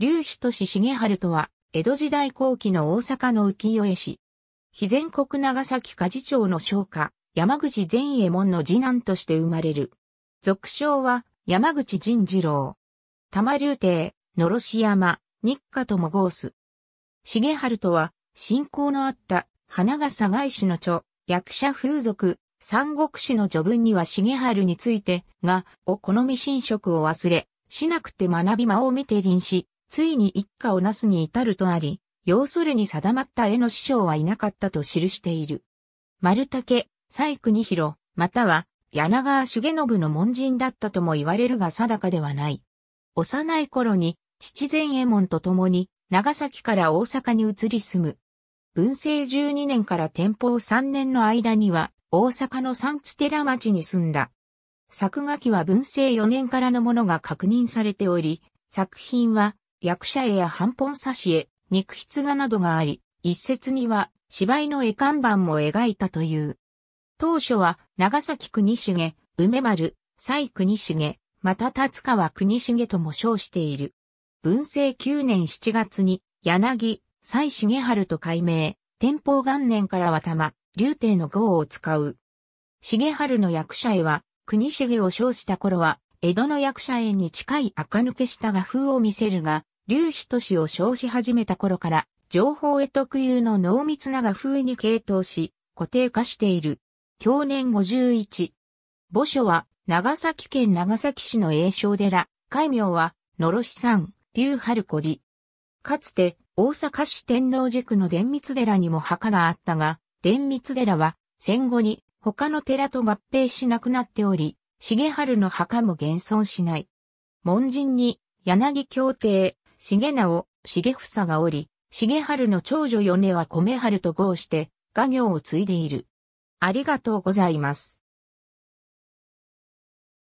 劉仁重治とは、江戸時代後期の大阪の浮世絵師。非全国長崎家事長の商家、山口善右衛門の次男として生まれる。俗称は、山口仁次郎。玉竜亭、のろし山、日課とも号す。重治とは、信仰のあった、花笠外賀市の著、役者風俗、三国志の序文には重治について、が、お好み新職を忘れ、しなくて学び間を見て臨死、ついに一家をなすに至るとあり、要するに定まった絵の師匠はいなかったと記している。丸竹、細国広、または柳川重信の門人だったとも言われるが定かではない。幼い頃に父前衛門と共に長崎から大阪に移り住む。文政12年から天保3年の間には大阪の三津寺町に住んだ。作画期は文政4年からのものが確認されており、作品は役者絵や半本差し絵、肉筆画などがあり、一説には芝居の絵看板も描いたという。当初は長崎国重、梅丸、西国重、また立川国重とも称している。文政9年7月に柳、西重春と改名、天保元年からは玉、竜帝の号を使う。重春の役者絵は、国重を称した頃は、江戸の役者園に近い垢抜けした画風を見せるが、劉仁を称し始めた頃から、情報へ特有の濃密な画風に傾倒し、固定化している。去年51。墓所は、長崎県長崎市の栄章寺、戒名は、のろしさん、竜春子寺。かつて、大阪市天王寺区の伝密寺にも墓があったが、伝密寺は、戦後に、他の寺と合併しなくなっており、重春の墓も現存しない。門人に、柳協定、重直、重房がおり、重春の長女米は米春と号して、家業を継いでいる。ありがとうございます。